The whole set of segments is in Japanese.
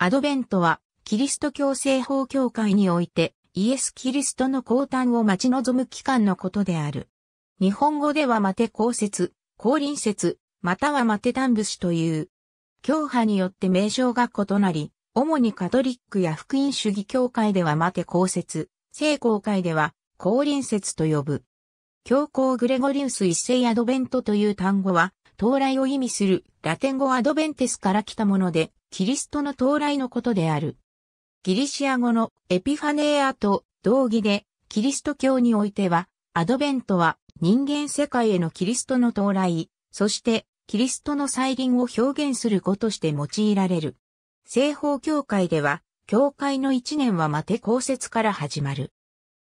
アドベントは、キリスト教西法教会において、イエス・キリストの降誕を待ち望む期間のことである。日本語ではマテ降説、降臨説、またはマテ丹節という。教派によって名称が異なり、主にカトリックや福音主義教会ではマテ降説、聖公会では降臨説と呼ぶ。教皇グレゴリウス一世アドベントという単語は、到来を意味するラテン語アドベンテスから来たもので、キリストの到来のことである。ギリシア語のエピファネーアと同義で、キリスト教においては、アドベントは人間世界へのキリストの到来、そしてキリストの再臨を表現する語として用いられる。西方教会では、教会の一年はマテ公説から始まる。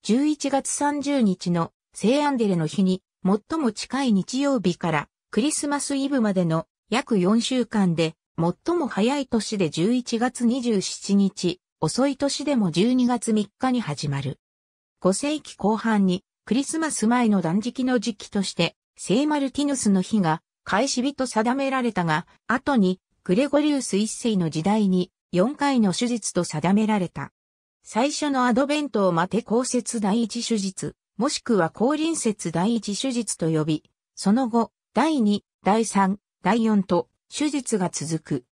11月30日の聖アンデレの日に、最も近い日曜日からクリスマスイブまでの約4週間で最も早い年で11月27日、遅い年でも12月3日に始まる。5世紀後半にクリスマス前の断食の時期として、聖マルティヌスの日が開始日と定められたが、後にグレゴリウス一世の時代に4回の手術と定められた。最初のアドベントを待て降雪第一手術、もしくは降臨節第一手術と呼び、その後、第2、第3、第4と手術が続く。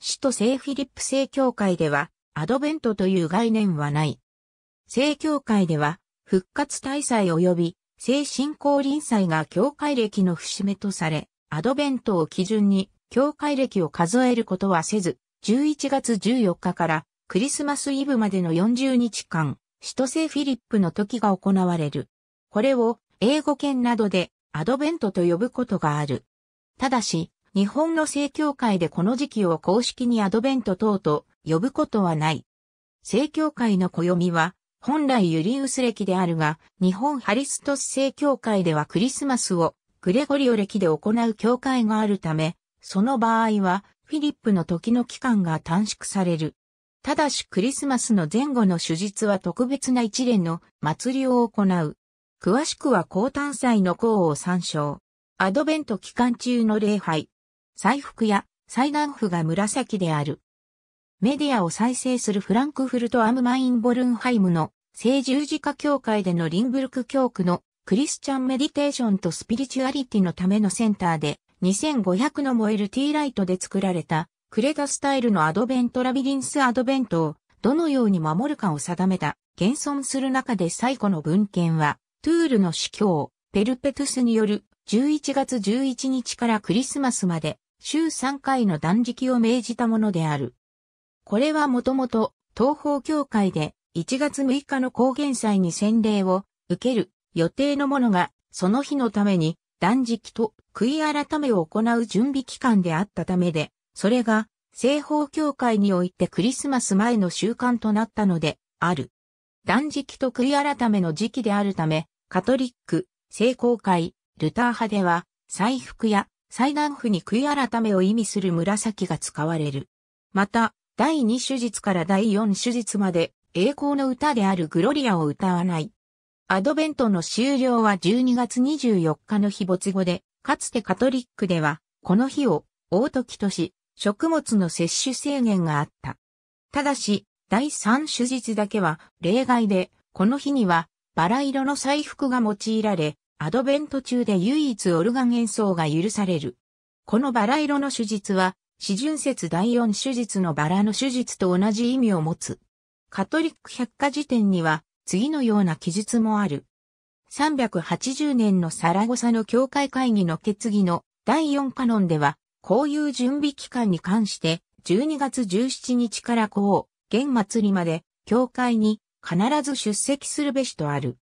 首都聖フィリップ聖教会では、アドベントという概念はない。聖教会では、復活大祭及び、聖信仰臨祭が教会歴の節目とされ、アドベントを基準に、教会歴を数えることはせず、11月14日からクリスマスイブまでの40日間、首都聖フィリップの時が行われる。これを英語圏などでアドベントと呼ぶことがある。ただし、日本の正教会でこの時期を公式にアドベント等と呼ぶことはない。正教会の暦は、本来ユリウス暦であるが、日本ハリストス正教会ではクリスマスをグレゴリオ暦で行う教会があるため、その場合はフィリップの時の期間が短縮される。ただしクリスマスの前後の手術は特別な一連の祭りを行う。詳しくは高誕祭の項を参照。アドベント期間中の礼拝、最福や災難府が紫である。メディアを再生するフランクフルト・アムマイン・ボルンハイムの聖十字架協会でのリンブルク教区のクリスチャンメディテーションとスピリチュアリティのためのセンターで2500の燃えるティーライトで作られたクレタスタイルのアドベントラビリンスアドベントをどのように守るかを定めた現存する中で最古の文献はトゥールの司教ペルペトゥスによる11月11日からクリスマスまで週3回の断食を命じたものである。これはもともと東方教会で1月6日の高原祭に洗礼を受ける予定のものがその日のために断食と悔い改めを行う準備期間であったためで、それが西方教会においてクリスマス前の習慣となったのである。断食と悔い改めの時期であるため、カトリック、聖公会、ルター派では、祭服や災難譜に悔い改めを意味する紫が使われる。また、第2手術から第4手術まで栄光の歌であるグロリアを歌わない。アドベントの終了は12月24日の日没後で、かつてカトリックでは、この日を、大時とし、食物の摂取制限があった。ただし、第3手術だけは例外で、この日には、バラ色の彩服が用いられ、アドベント中で唯一オルガン演奏が許される。このバラ色の手術は、四巡節第四手術のバラの手術と同じ意味を持つ。カトリック百科事典には、次のような記述もある。380年のサラゴサの教会会議の決議の第四カノンでは、こういう準備期間に関して、12月17日からこう、現祭りまで、教会に必ず出席するべしとある。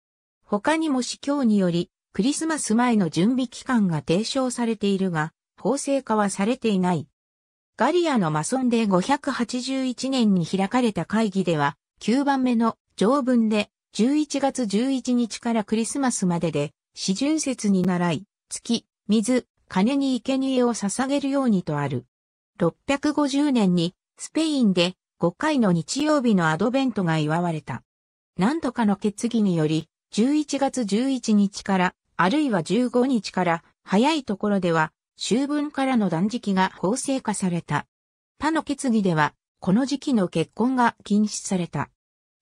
他にも司教により、クリスマス前の準備期間が提唱されているが、法制化はされていない。ガリアのマソンで581年に開かれた会議では、9番目の条文で、11月11日からクリスマスまでで、四重節に習い、月、水、金に生贄を捧げるようにとある。650年に、スペインで5回の日曜日のアドベントが祝われた。何度かの決議により、11月11日からあるいは15日から早いところでは秋分からの断食が法制化された。他の決議ではこの時期の結婚が禁止された。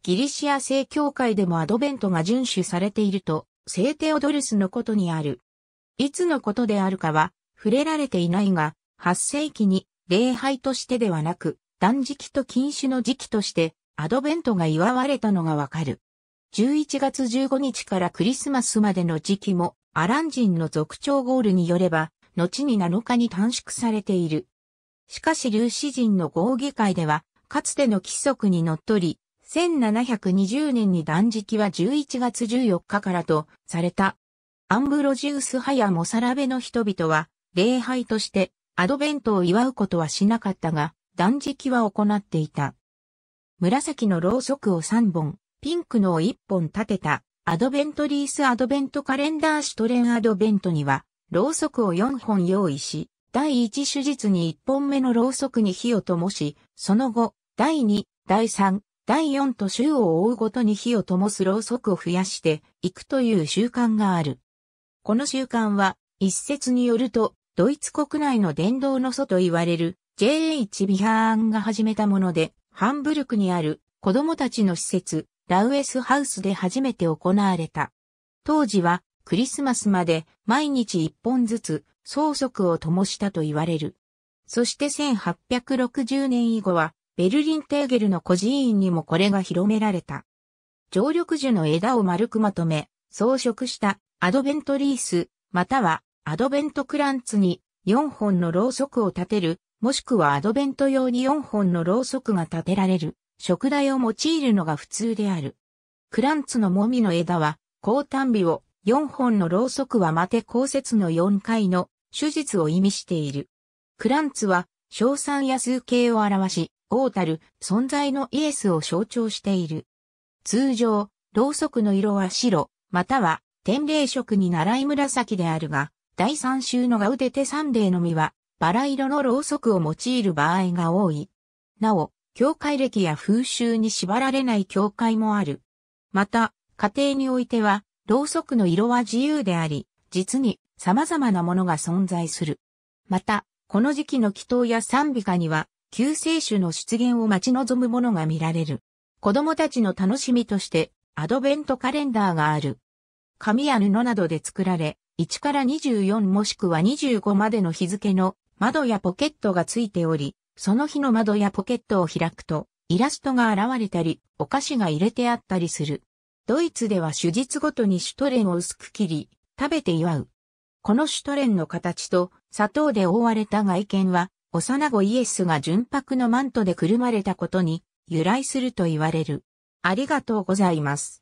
ギリシア正教会でもアドベントが遵守されていると、聖テオドルスのことにある。いつのことであるかは触れられていないが、8世紀に礼拝としてではなく、断食と禁酒の時期としてアドベントが祝われたのがわかる。11月15日からクリスマスまでの時期も、アラン人の族長ゴールによれば、後に7日に短縮されている。しかし粒子人の合議会では、かつての規則にのっとり、1720年に断食は11月14日からとされた。アンブロジウス派やモサラベの人々は、礼拝としてアドベントを祝うことはしなかったが、断食は行っていた。紫のろうそくを3本、ピンクのを一本立てた、アドベントリースアドベントカレンダーシュトレンアドベントには、ろうそくを4本用意し、第1手術に1本目のろうそくに火を灯し、その後、第2、第3、第4と週を追うごとに火を灯すろうそくを増やしていくという習慣がある。この習慣は、一説によると、ドイツ国内の伝道の祖と言われる JH ビハーンが始めたもので、ハンブルクにある子供たちの施設、ラウエスハウスで初めて行われた。当時はクリスマスまで毎日一本ずつ装束を灯したと言われる。そして1860年以後はベルリンテーゲルの孤児院にもこれが広められた。常緑樹の枝を丸くまとめ装飾したアドベントリース、またはアドベントクランツに4本のろうそくを立てる、もしくはアドベント用に4本のろうそくが立てられる食材を用いるのが普通である。クランツのもみの枝は、高端尾を、4本のろうそくはまて降雪の4回の手術を意味している。クランツは、小賛や数形を表し、王たる存在のイエスを象徴している。通常、ろうそくの色は白、または天霊色に習い紫であるが、第3週のガウデテ3例の実は、バラ色のろうそくを用いる場合が多い。なお、教会歴や風習に縛られない教会もある。また、家庭においては、ろうそくの色は自由であり、実に様々なものが存在する。また、この時期の祈祷や賛美歌には、救世主の出現を待ち望むものが見られる。子供たちの楽しみとして、アドベントカレンダーがある。紙や布などで作られ、1から24もしくは25までの日付の窓やポケットがついており、その日の窓やポケットを開くと、イラストが現れたり、お菓子が入れてあったりする。ドイツでは手術ごとにシュトレンを薄く切り、食べて祝う。このシュトレンの形と砂糖で覆われた外見は、幼子イエスが純白のマントでくるまれたことに由来すると言われる。ありがとうございます。